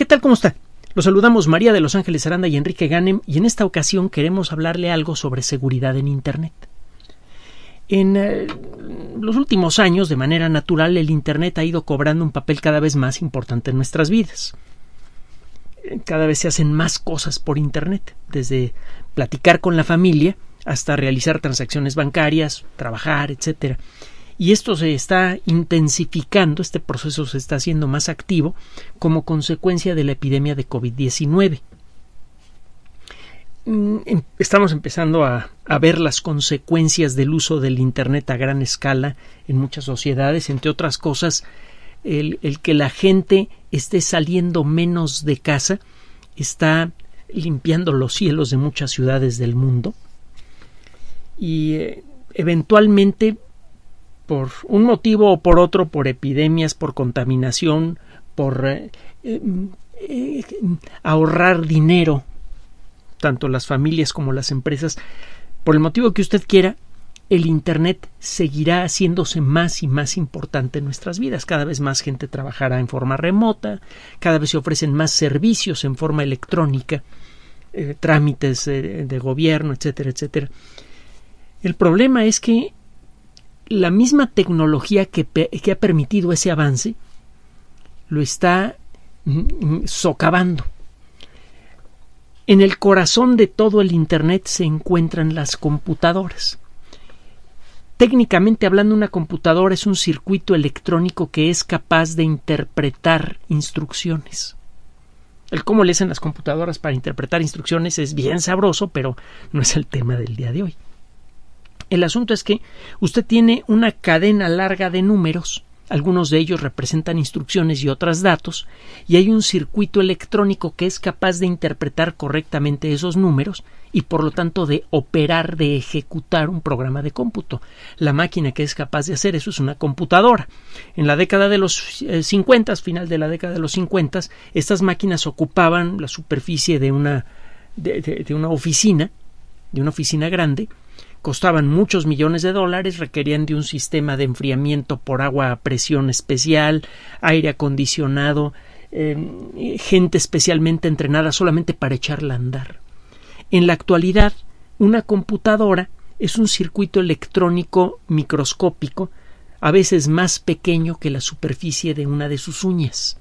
¿Qué tal? ¿Cómo está? Los saludamos María de Los Ángeles Aranda y Enrique Ganem y en esta ocasión queremos hablarle algo sobre seguridad en Internet. En eh, los últimos años, de manera natural, el Internet ha ido cobrando un papel cada vez más importante en nuestras vidas. Cada vez se hacen más cosas por Internet, desde platicar con la familia hasta realizar transacciones bancarias, trabajar, etcétera y esto se está intensificando, este proceso se está haciendo más activo como consecuencia de la epidemia de COVID-19. Mm, em, estamos empezando a, ver las consecuencias del uso del Internet a gran escala en muchas sociedades, entre otras cosas, el, que la gente esté saliendo menos de casa está limpiando los cielos de muchas ciudades del mundo y eh, eventualmente por un motivo o por otro, por epidemias, por contaminación, por eh, eh, ahorrar dinero, tanto las familias como las empresas, por el motivo que usted quiera, el Internet seguirá haciéndose más y más importante en nuestras vidas. Cada vez más gente trabajará en forma remota, cada vez se ofrecen más servicios en forma electrónica, eh, trámites de gobierno, etcétera, etcétera. El problema es que la misma tecnología que, ha permitido ese avance lo está mm, mm, socavando. En el corazón de todo el Internet se encuentran las computadoras. Técnicamente hablando, una computadora es un circuito electrónico que es capaz de interpretar instrucciones. El cómo le hacen las computadoras para interpretar instrucciones es bien sabroso, pero no es el tema del día de hoy. El asunto es que usted tiene una cadena larga de números, algunos de ellos representan instrucciones y otras datos, y hay un circuito electrónico que es capaz de interpretar correctamente esos números y por lo tanto de operar, de ejecutar un programa de cómputo. La máquina que es capaz de hacer eso es una computadora. En la década de los eh, cincuentas, 50, final de la década de los 50, estas máquinas ocupaban la superficie de una, de una oficina, de una oficina grande, costaban muchos millones de dólares, requerían de un sistema de enfriamiento por agua a presión especial, aire acondicionado, eh, gente especialmente entrenada solamente para echarla a andar. En la actualidad, una computadora es un circuito electrónico microscópico, a veces más pequeño que la superficie de una de sus uñas.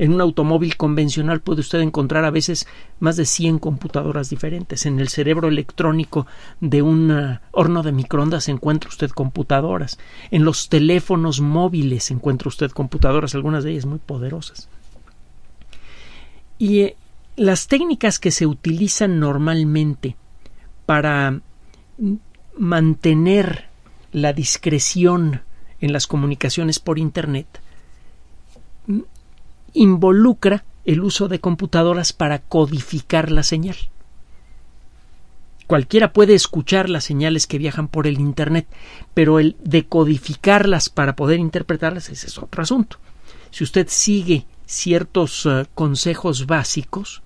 En un automóvil convencional puede usted encontrar a veces más de 100 computadoras diferentes. En el cerebro electrónico de un eh, horno de microondas encuentra usted computadoras. En los teléfonos móviles encuentra usted computadoras, algunas de ellas muy poderosas. Y eh, las técnicas que se utilizan normalmente para mantener la discreción en las comunicaciones por Internet involucra el uso de computadoras para codificar la señal. Cualquiera puede escuchar las señales que viajan por el Internet, pero el decodificarlas para poder interpretarlas es otro asunto. Si usted sigue ciertos eh, consejos básicos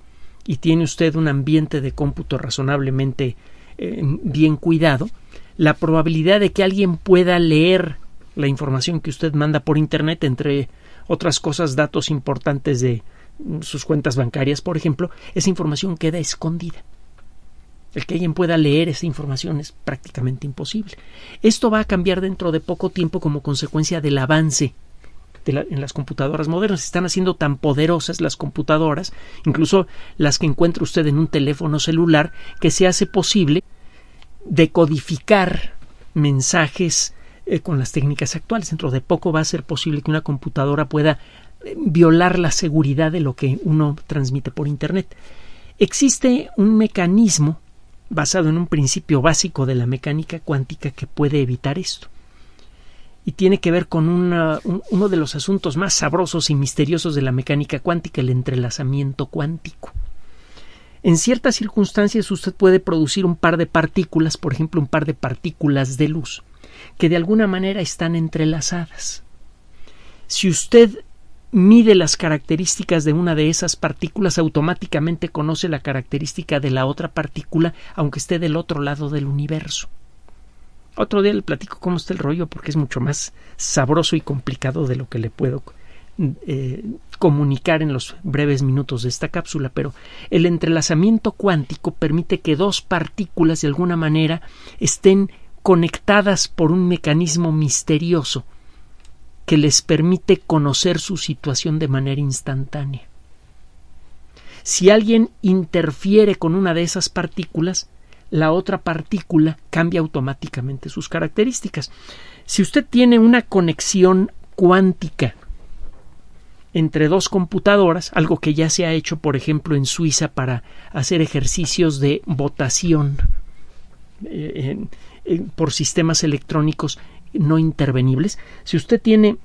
y tiene usted un ambiente de cómputo razonablemente eh, bien cuidado, la probabilidad de que alguien pueda leer la información que usted manda por Internet entre otras cosas, datos importantes de mm, sus cuentas bancarias, por ejemplo, esa información queda escondida. El que alguien pueda leer esa información es prácticamente imposible. Esto va a cambiar dentro de poco tiempo como consecuencia del avance en las computadoras modernas. están haciendo tan poderosas las computadoras, incluso las que encuentra usted en un teléfono celular, que se hace posible decodificar mensajes eh, con las técnicas actuales. Dentro de poco va a ser posible que una computadora pueda eh, violar la seguridad de lo que uno transmite por Internet. Existe un mecanismo basado en un principio básico de la mecánica cuántica que puede evitar esto. Y tiene que ver con uno de los asuntos más sabrosos y misteriosos de la mecánica cuántica, el entrelazamiento cuántico. En ciertas circunstancias usted puede producir un par de partículas, por ejemplo, un par de partículas de luz, que de alguna manera están entrelazadas. Si usted mide las características de una de esas partículas, automáticamente conoce la característica de la otra partícula, aunque esté del otro lado del universo. Otro día le platico cómo está el rollo porque es mucho más sabroso y complicado de lo que le puedo eh, comunicar en los breves minutos de esta cápsula, pero el entrelazamiento cuántico permite que dos partículas de alguna manera estén conectadas por un mecanismo misterioso que les permite conocer su situación de manera instantánea. Si alguien interfiere con una de esas partículas, la otra partícula cambia automáticamente sus características. Si usted tiene una conexión cuántica entre dos computadoras, algo que ya se ha hecho, por ejemplo, en Suiza para hacer ejercicios de votación, eh, en, eh, por sistemas electrónicos no intervenibles. Si usted tiene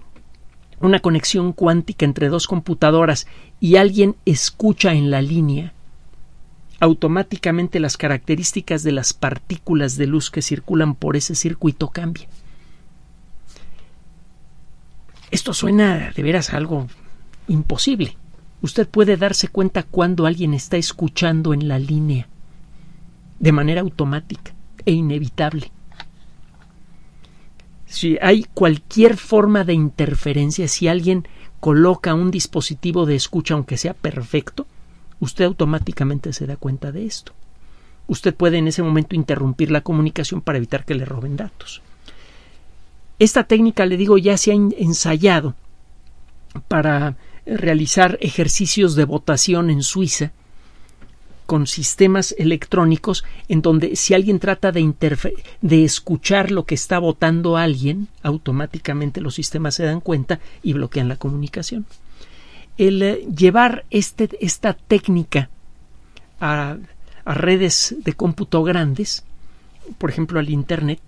una conexión cuántica entre dos computadoras y alguien escucha en la línea, automáticamente las características de las partículas de luz que circulan por ese circuito cambian. Esto suena de veras algo imposible. Usted puede darse cuenta cuando alguien está escuchando en la línea de manera automática. E inevitable. Si hay cualquier forma de interferencia, si alguien coloca un dispositivo de escucha, aunque sea perfecto, usted automáticamente se da cuenta de esto. Usted puede en ese momento interrumpir la comunicación para evitar que le roben datos. Esta técnica, le digo, ya se ha ensayado para realizar ejercicios de votación en Suiza con sistemas electrónicos en donde si alguien trata de, escuchar lo que está votando alguien, automáticamente los sistemas se dan cuenta y bloquean la comunicación. El eh, llevar este, esta técnica a, redes de cómputo grandes, por ejemplo al Internet,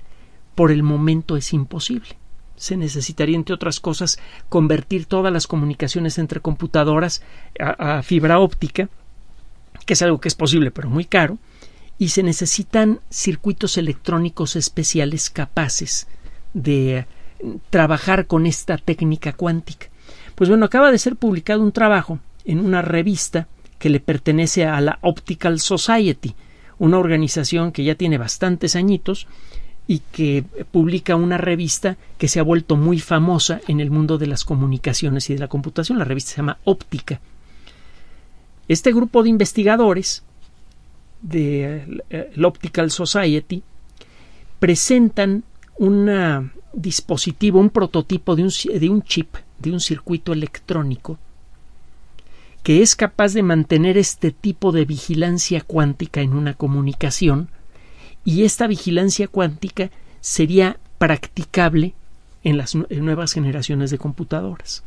por el momento es imposible se necesitaría, entre otras cosas, convertir todas las comunicaciones entre computadoras a, fibra óptica es algo que es posible, pero muy caro, y se necesitan circuitos electrónicos especiales capaces de mm, trabajar con esta técnica cuántica. Pues bueno, acaba de ser publicado un trabajo en una revista que le pertenece a la Optical Society, una organización que ya tiene bastantes añitos y que publica una revista que se ha vuelto muy famosa en el mundo de las comunicaciones y de la computación. La revista se llama Óptica este grupo de investigadores de eh, la Optical Society presentan un dispositivo, un prototipo de un, de un chip, de un circuito electrónico que es capaz de mantener este tipo de vigilancia cuántica en una comunicación y esta vigilancia cuántica sería practicable en las nuevas generaciones de computadoras.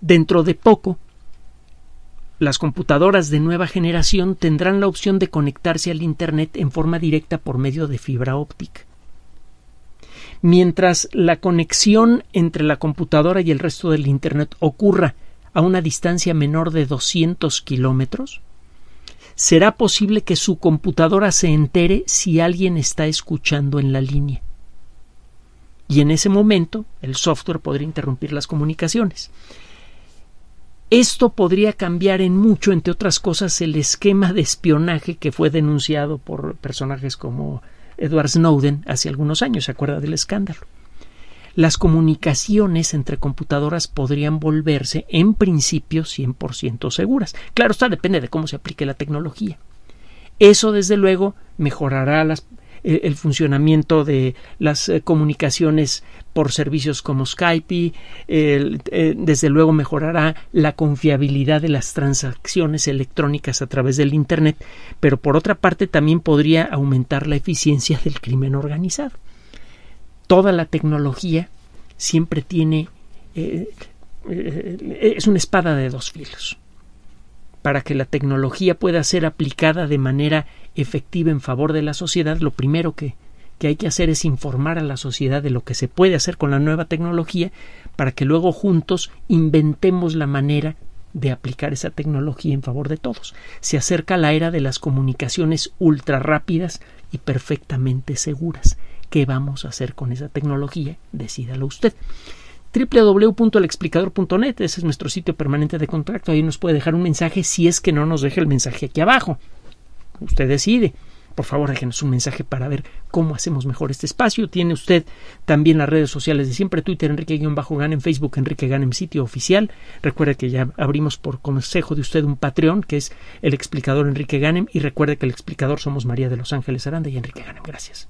Dentro de poco las computadoras de nueva generación tendrán la opción de conectarse al Internet en forma directa por medio de fibra óptica. Mientras la conexión entre la computadora y el resto del Internet ocurra a una distancia menor de 200 kilómetros, será posible que su computadora se entere si alguien está escuchando en la línea. Y en ese momento el software podría interrumpir las comunicaciones. Esto podría cambiar en mucho, entre otras cosas, el esquema de espionaje que fue denunciado por personajes como Edward Snowden hace algunos años, ¿se acuerda del escándalo? Las comunicaciones entre computadoras podrían volverse, en principio, 100% seguras. Claro, está, depende de cómo se aplique la tecnología. Eso, desde luego, mejorará las eh, el funcionamiento de las eh, comunicaciones por servicios como Skype, eh, desde luego mejorará la confiabilidad de las transacciones electrónicas a través del Internet, pero por otra parte también podría aumentar la eficiencia del crimen organizado. Toda la tecnología siempre tiene es una espada de dos filos para que la tecnología pueda ser aplicada de manera efectiva en favor de la sociedad, lo primero que, que hay que hacer es informar a la sociedad de lo que se puede hacer con la nueva tecnología para que luego juntos inventemos la manera de aplicar esa tecnología en favor de todos. Se acerca la era de las comunicaciones ultra rápidas y perfectamente seguras. ¿Qué vamos a hacer con esa tecnología? Decídalo usted www.elexplicador.net. ese es nuestro sitio permanente de contacto, ahí nos puede dejar un mensaje si es que no nos deja el mensaje aquí abajo. Usted decide. Por favor, déjenos un mensaje para ver cómo hacemos mejor este espacio. Tiene usted también las redes sociales de siempre, Twitter, Enrique-Ganem, Facebook, Enrique Ganem, sitio oficial. Recuerde que ya abrimos por consejo de usted un Patreon, que es el explicador Enrique Ganem, y recuerde que el explicador somos María de los Ángeles Aranda y Enrique Ganem. Gracias.